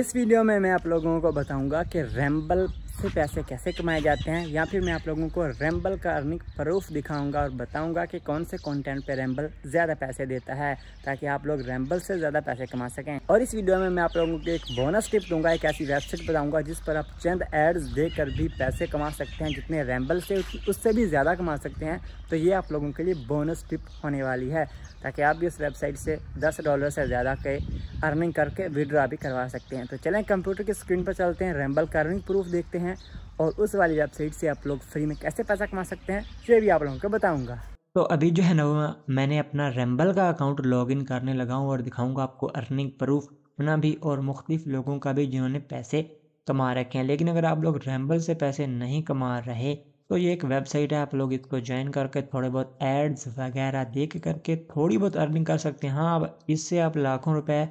इस वीडियो में मैं आप लोगों को बताऊंगा कि रैम्बल से पैसे कैसे कमाए जाते हैं या फिर मैं आप लोगों को रैम्बल का अर्निंग प्रूफ दिखाऊंगा और बताऊंगा कि कौन से कंटेंट पे रैम्बल ज़्यादा पैसे देता है ताकि आप लोग रैम्बल से ज़्यादा पैसे कमा सकें और इस वीडियो में मैं आप लोगों को एक बोनस टिप दूंगा एक ऐसी वेबसाइट बताऊँगा जिस पर आप चंद एड्स देकर भी पैसे कमा सकते हैं जितने रैम्बल से उससे भी ज़्यादा कमा सकते हैं तो ये आप लोगों के लिए बोनस टिप होने वाली है ताकि आप भी उस वेबसाइट से दस डॉलर से ज़्यादा के अर्निंग करके विड्रा भी करवा सकते हैं तो चलें कंप्यूटर की स्क्रीन पर चलते हैं रैम्बल का अर्निंग प्रूफ देखते हैं हैं और उस वाली वेबसाइट से आप लोग फ्री में कैसे पैसा कमा सकते हैं ये भी आप लोगों को बताऊंगा तो अभी जो है ना मैंने अपना रेम्बल का अकाउंट लॉगिन करने लगा हूँ और दिखाऊँगा आपको अर्निंग प्रूफ अपना भी और मुख्तफ लोगों का भी जिन्होंने पैसे कमा रखे हैं लेकिन अगर आप लोग रेम्बल से पैसे नहीं कमा रहे तो ये एक वेबसाइट है आप लोग इसको ज्वाइन करके थोड़े बहुत एड्स वगैरह देख करके थोड़ी बहुत अर्निंग कर सकते हैं हाँ अब इससे आप लाखों रुपए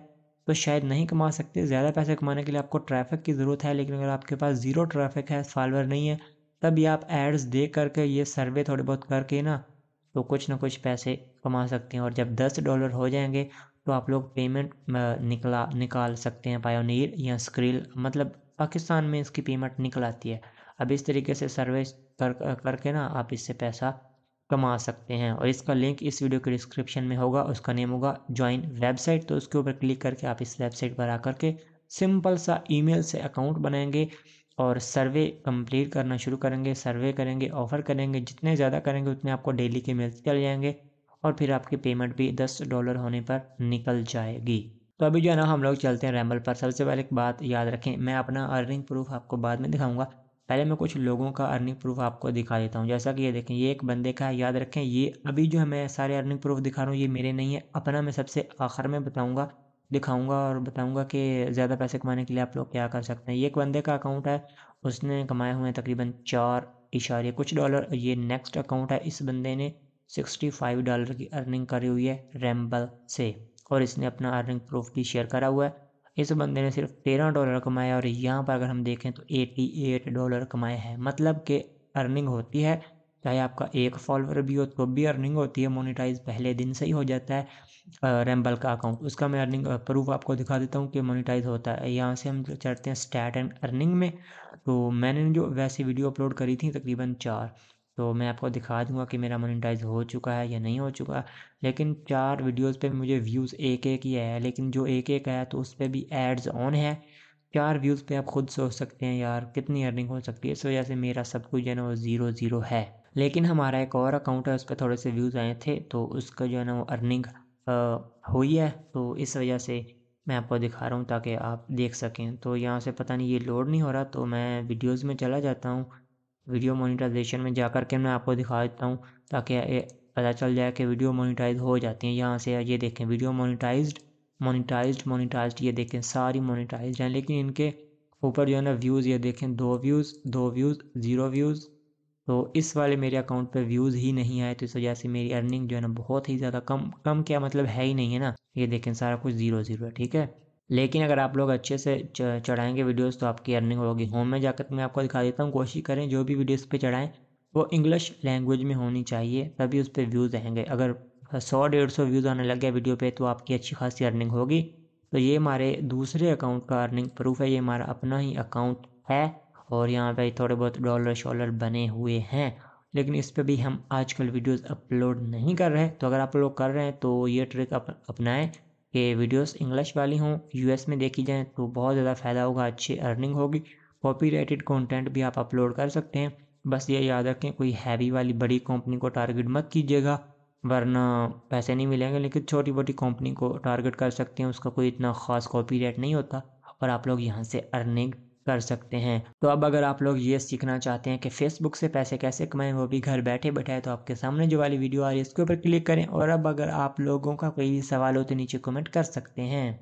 तो शायद नहीं कमा सकते ज़्यादा पैसे कमाने के लिए आपको ट्रैफिक की ज़रूरत है लेकिन अगर आपके पास ज़ीरो ट्रैफिक है फॉलोअर नहीं है तब ये आप एड्स दे करके ये सर्वे थोड़े बहुत करके ना तो कुछ ना कुछ पैसे कमा सकते हैं और जब दस डॉलर हो जाएंगे तो आप लोग पेमेंट निकला निकाल सकते हैं पायोनीर या स्क्रिल मतलब पाकिस्तान में इसकी पेमेंट निकल आती है अब इस तरीके से सर्वे कर करके ना आप इससे पैसा कमा सकते हैं और इसका लिंक इस वीडियो के डिस्क्रिप्शन में होगा उसका नेम होगा ज्वाइन वेबसाइट तो उसके ऊपर क्लिक करके आप इस वेबसाइट पर आकर के सिंपल सा ईमेल से अकाउंट बनाएंगे और सर्वे कंप्लीट करना शुरू करेंगे सर्वे करेंगे ऑफ़र करेंगे जितने ज़्यादा करेंगे उतने आपको डेली के मेल चल जाएंगे और फिर आपकी पेमेंट भी दस डॉलर होने पर निकल जाएगी तो अभी जो है ना हम लोग चलते हैं रैमल पर सबसे पहले एक बात याद रखें मैं अपना अर्निंग प्रूफ आपको बाद में दिखाऊंगा पहले मैं कुछ लोगों का अर्निंग प्रूफ आपको दिखा देता हूँ जैसा कि ये देखें ये एक बंदे का है याद रखें ये अभी जो है मैं सारे अर्निंग प्रूफ दिखा रहा हूँ ये मेरे नहीं है अपना मैं सबसे आखिर में बताऊँगा दिखाऊँगा और बताऊँगा कि ज़्यादा पैसे कमाने के लिए आप लोग क्या कर सकते हैं ये एक बंदे का अकाउंट है उसने कमाए हुए हैं तकरीबन चार इशारे कुछ डॉलर ये नेक्स्ट अकाउंट है इस बंदे ने सिक्सटी फाइव डॉलर की अर्निंग करी हुई है रैम्बल से और इसने अपना अर्निंग प्रूफ भी शेयर करा हुआ है इस बंदे ने सिर्फ तेरह डॉलर कमाया और यहाँ पर अगर हम देखें तो एटी एट डॉलर कमाए हैं मतलब कि अर्निंग होती है चाहे आपका एक फॉलोअर भी हो तो भी अर्निंग होती है मोनिटाइज पहले दिन से ही हो जाता है रैम्बल का अकाउंट उसका मैं अर्निंग प्रूफ आपको दिखा देता हूँ कि मोनिटाइज होता है यहाँ से हम चढ़ते हैं स्टैट एंड अर्निंग में तो मैंने जो वैसी वीडियो अपलोड करी थी तकरीबन चार तो मैं आपको दिखा दूंगा कि मेरा मोनेटाइज हो चुका है या नहीं हो चुका लेकिन चार वीडियोस पे मुझे व्यूज़ एक एक ही आया लेकिन जो एक एक आया तो उस पर भी एड्स ऑन है चार व्यूज़ पे आप खुद सोच सकते हैं यार कितनी अर्निंग हो सकती है इस वजह से मेरा सब कुछ जो है ना वो ज़ीरो ज़ीरो है लेकिन हमारा एक और अकाउंट है उस पर थोड़े से व्यूज़ आए थे तो उसका जो है ना वो अर्निंग हुई है तो इस वजह से मैं आपको दिखा रहा हूँ ताकि आप देख सकें तो यहाँ से पता नहीं ये लोड नहीं हो रहा तो मैं वीडियोज़ में चला जाता हूँ वीडियो मोनिटाइजेशन में जाकर के मैं आपको दिखा देता हूँ ताकि पता चल जाए कि वीडियो मोनिटाइज हो जाती हैं यहाँ से ये देखें वीडियो मोनिटाइज्ड मोनिटाइज मोनिटाइज ये देखें सारी मोनिटाइज हैं लेकिन इनके ऊपर जो है ना व्यूज़ ये देखें दो व्यूज़ दो व्यूज़ ज़ीरो व्यूज़ तो इस वाले मेरे अकाउंट पे व्यूज़ ही नहीं आए तो इस वजह से मेरी अर्निंग जो है ना बहुत ही ज़्यादा कम कम क्या मतलब है ही नहीं है ना ये देखें सारा कुछ ज़ीरो ज़ीरो है ठीक है लेकिन अगर आप लोग अच्छे से चढ़ाएंगे वीडियोस तो आपकी अर्निंग होगी होम में जाकर मैं आपको दिखा देता हूँ कोशिश करें जो भी वीडियोस पे चढ़ाएं वो इंग्लिश लैंग्वेज में होनी चाहिए तभी उस पर व्यूज़ आएंगे अगर सौ डेढ़ सौ व्यूज़ आने लग गया वीडियो पे तो आपकी अच्छी खासी अर्निंग होगी तो ये हमारे दूसरे अकाउंट का अर्निंग प्रूफ है ये हमारा अपना ही अकाउंट है और यहाँ पर थोड़े बहुत डॉलर शॉलर बने हुए हैं लेकिन इस पर भी हम आजकल वीडियोस अपलोड नहीं कर रहे तो अगर आप लोग कर रहे हैं तो ये ट्रिक अप, अपनाएं ये वीडियोस इंग्लिश वाली हों यूएस में देखी जाएँ तो बहुत ज़्यादा फ़ायदा होगा अच्छी अर्निंग होगी कॉपीराइटेड कंटेंट भी आप अपलोड कर सकते हैं बस ये याद रखें कोई हैवी वाली बड़ी कंपनी को टारगेट मत कीजिएगा वरना पैसे नहीं मिलेंगे लेकिन छोटी मोटी कंपनी को टारगेट कर सकते हैं उसका कोई इतना ख़ास कॉपीराइट नहीं होता और आप लोग यहाँ से अर्निंग कर सकते हैं तो अब अगर आप लोग ये सीखना चाहते हैं कि फेसबुक से पैसे कैसे कमाएं वो भी घर बैठे बैठे तो आपके सामने जो वाली वीडियो आ रही है इसके ऊपर क्लिक करें और अब अगर आप लोगों का कोई भी सवाल हो तो नीचे कमेंट कर सकते हैं